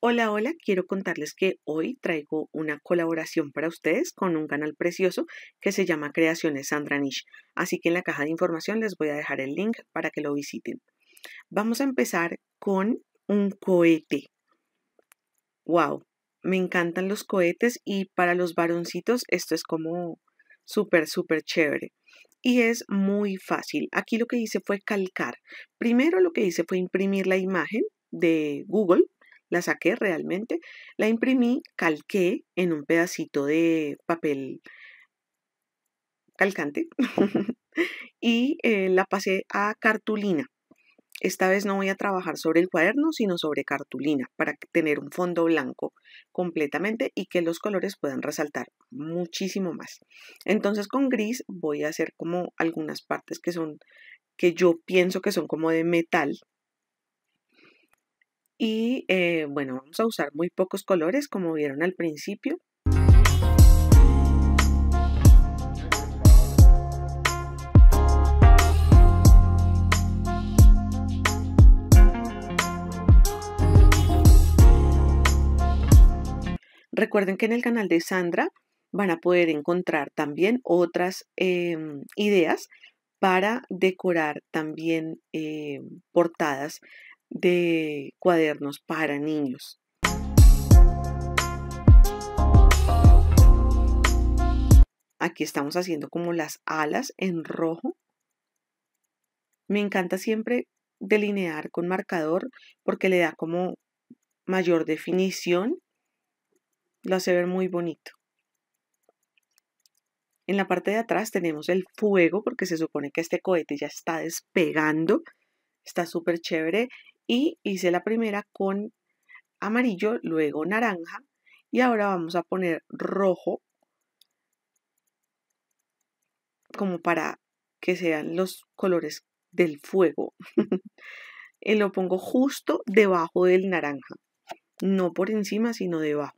Hola, hola, quiero contarles que hoy traigo una colaboración para ustedes con un canal precioso que se llama Creaciones Sandra Nish, así que en la caja de información les voy a dejar el link para que lo visiten. Vamos a empezar con un cohete. ¡Wow! Me encantan los cohetes y para los varoncitos esto es como súper, súper chévere y es muy fácil. Aquí lo que hice fue calcar. Primero lo que hice fue imprimir la imagen de Google la saqué realmente, la imprimí, calqué en un pedacito de papel calcante y eh, la pasé a cartulina. Esta vez no voy a trabajar sobre el cuaderno, sino sobre cartulina, para tener un fondo blanco completamente y que los colores puedan resaltar muchísimo más. Entonces con gris voy a hacer como algunas partes que son, que yo pienso que son como de metal, y eh, bueno, vamos a usar muy pocos colores como vieron al principio. Recuerden que en el canal de Sandra van a poder encontrar también otras em, ideas para decorar también eh, portadas de cuadernos para niños. Aquí estamos haciendo como las alas en rojo. Me encanta siempre delinear con marcador porque le da como mayor definición. Lo hace ver muy bonito. En la parte de atrás tenemos el fuego porque se supone que este cohete ya está despegando. Está súper chévere y hice la primera con amarillo, luego naranja y ahora vamos a poner rojo como para que sean los colores del fuego. y lo pongo justo debajo del naranja, no por encima, sino debajo.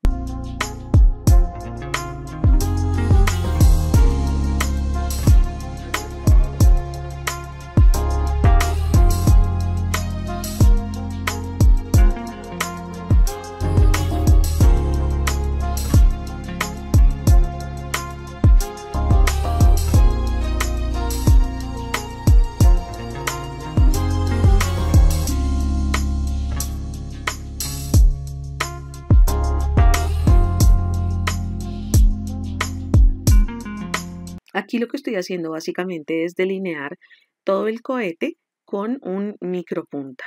Aquí lo que estoy haciendo básicamente es delinear todo el cohete con un micropunta.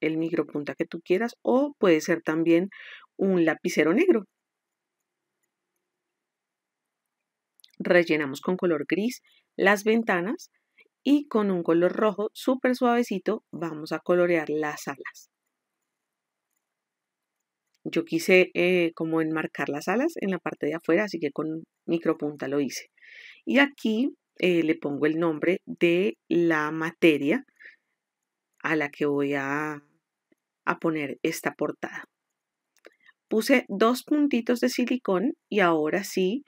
El micropunta que tú quieras o puede ser también un lapicero negro. Rellenamos con color gris las ventanas y con un color rojo súper suavecito vamos a colorear las alas. Yo quise eh, como enmarcar las alas en la parte de afuera, así que con micropunta lo hice. Y aquí eh, le pongo el nombre de la materia a la que voy a, a poner esta portada. Puse dos puntitos de silicón y ahora sí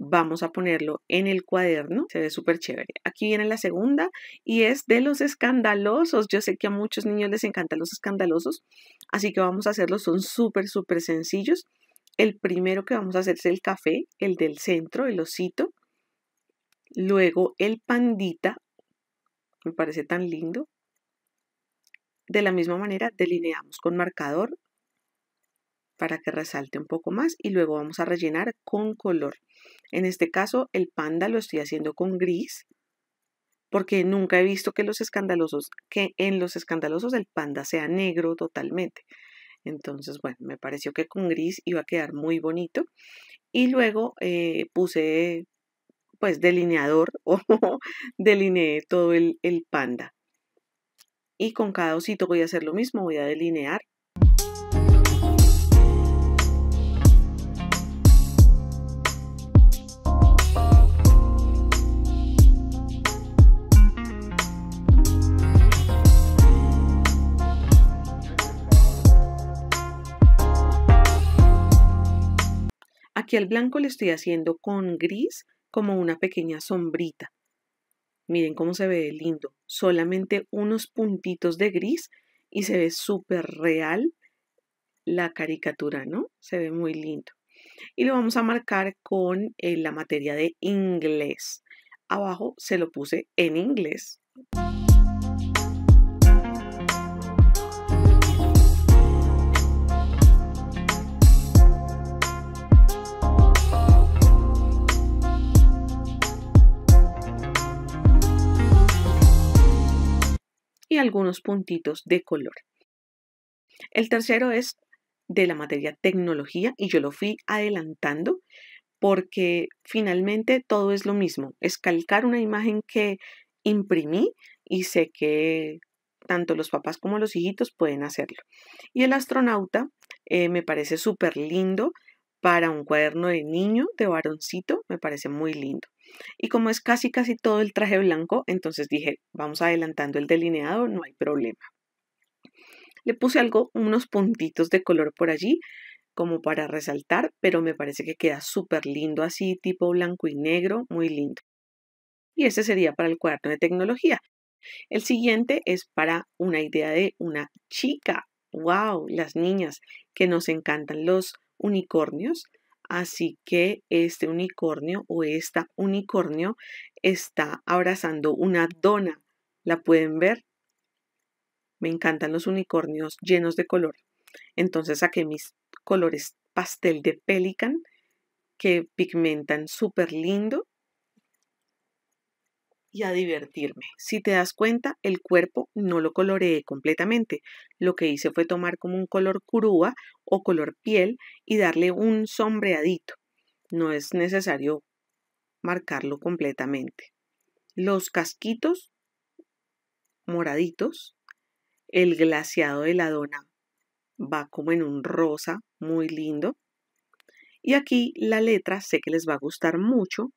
vamos a ponerlo en el cuaderno. Se ve súper chévere. Aquí viene la segunda y es de los escandalosos. Yo sé que a muchos niños les encantan los escandalosos, así que vamos a hacerlos. Son súper, súper sencillos. El primero que vamos a hacer es el café, el del centro, el osito. Luego el pandita, me parece tan lindo. De la misma manera delineamos con marcador para que resalte un poco más y luego vamos a rellenar con color. En este caso el panda lo estoy haciendo con gris porque nunca he visto que los escandalosos, que en los escandalosos el panda sea negro totalmente. Entonces, bueno, me pareció que con gris iba a quedar muy bonito. Y luego eh, puse pues delineador o delineé todo el, el panda. Y con cada osito voy a hacer lo mismo, voy a delinear Aquí al blanco le estoy haciendo con gris como una pequeña sombrita. Miren cómo se ve lindo. Solamente unos puntitos de gris y se ve súper real la caricatura, ¿no? Se ve muy lindo. Y lo vamos a marcar con eh, la materia de inglés. Abajo se lo puse en inglés. algunos puntitos de color. El tercero es de la materia tecnología y yo lo fui adelantando porque finalmente todo es lo mismo, es calcar una imagen que imprimí y sé que tanto los papás como los hijitos pueden hacerlo. Y el astronauta eh, me parece súper lindo para un cuaderno de niño, de varoncito, me parece muy lindo. Y como es casi casi todo el traje blanco, entonces dije, vamos adelantando el delineado, no hay problema. Le puse algo, unos puntitos de color por allí, como para resaltar, pero me parece que queda súper lindo así, tipo blanco y negro, muy lindo. Y ese sería para el cuaderno de tecnología. El siguiente es para una idea de una chica. ¡Wow! Las niñas que nos encantan los unicornios, así que este unicornio o esta unicornio está abrazando una dona. ¿La pueden ver? Me encantan los unicornios llenos de color. Entonces saqué mis colores pastel de pelican que pigmentan súper lindo a divertirme. Si te das cuenta, el cuerpo no lo coloreé completamente. Lo que hice fue tomar como un color curúa o color piel y darle un sombreadito. No es necesario marcarlo completamente. Los casquitos moraditos, el glaciado de la dona va como en un rosa muy lindo. Y aquí la letra sé que les va a gustar mucho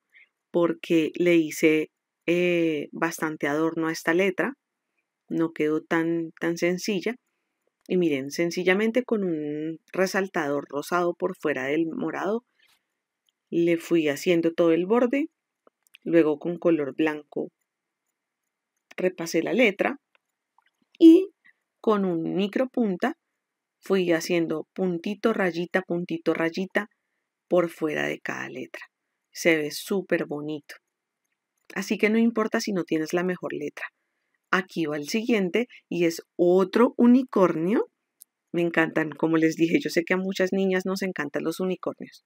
porque le hice eh, bastante adorno a esta letra, no quedó tan, tan sencilla. Y miren, sencillamente con un resaltador rosado por fuera del morado, le fui haciendo todo el borde, luego con color blanco repasé la letra y con un micro punta fui haciendo puntito, rayita, puntito, rayita por fuera de cada letra. Se ve súper bonito. Así que no importa si no tienes la mejor letra. Aquí va el siguiente y es otro unicornio. Me encantan, como les dije, yo sé que a muchas niñas nos encantan los unicornios.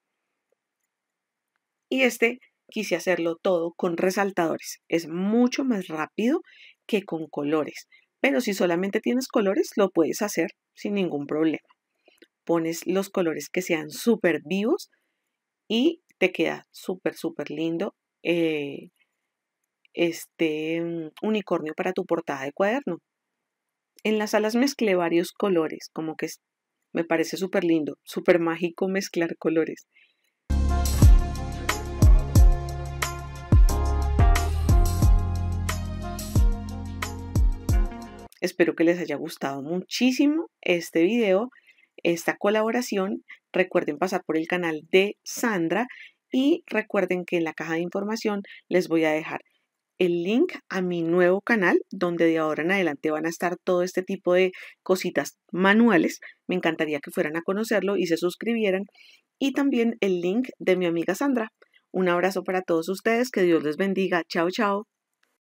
Y este quise hacerlo todo con resaltadores. Es mucho más rápido que con colores. Pero si solamente tienes colores, lo puedes hacer sin ningún problema. Pones los colores que sean súper vivos y te queda súper, súper lindo eh, este mm, unicornio para tu portada de cuaderno. En las alas mezclé varios colores, como que me parece súper lindo, súper mágico mezclar colores. Espero que les haya gustado muchísimo este video, esta colaboración. Recuerden pasar por el canal de Sandra y recuerden que en la caja de información les voy a dejar el link a mi nuevo canal, donde de ahora en adelante van a estar todo este tipo de cositas manuales. Me encantaría que fueran a conocerlo y se suscribieran. Y también el link de mi amiga Sandra. Un abrazo para todos ustedes, que Dios les bendiga. Chao, chao.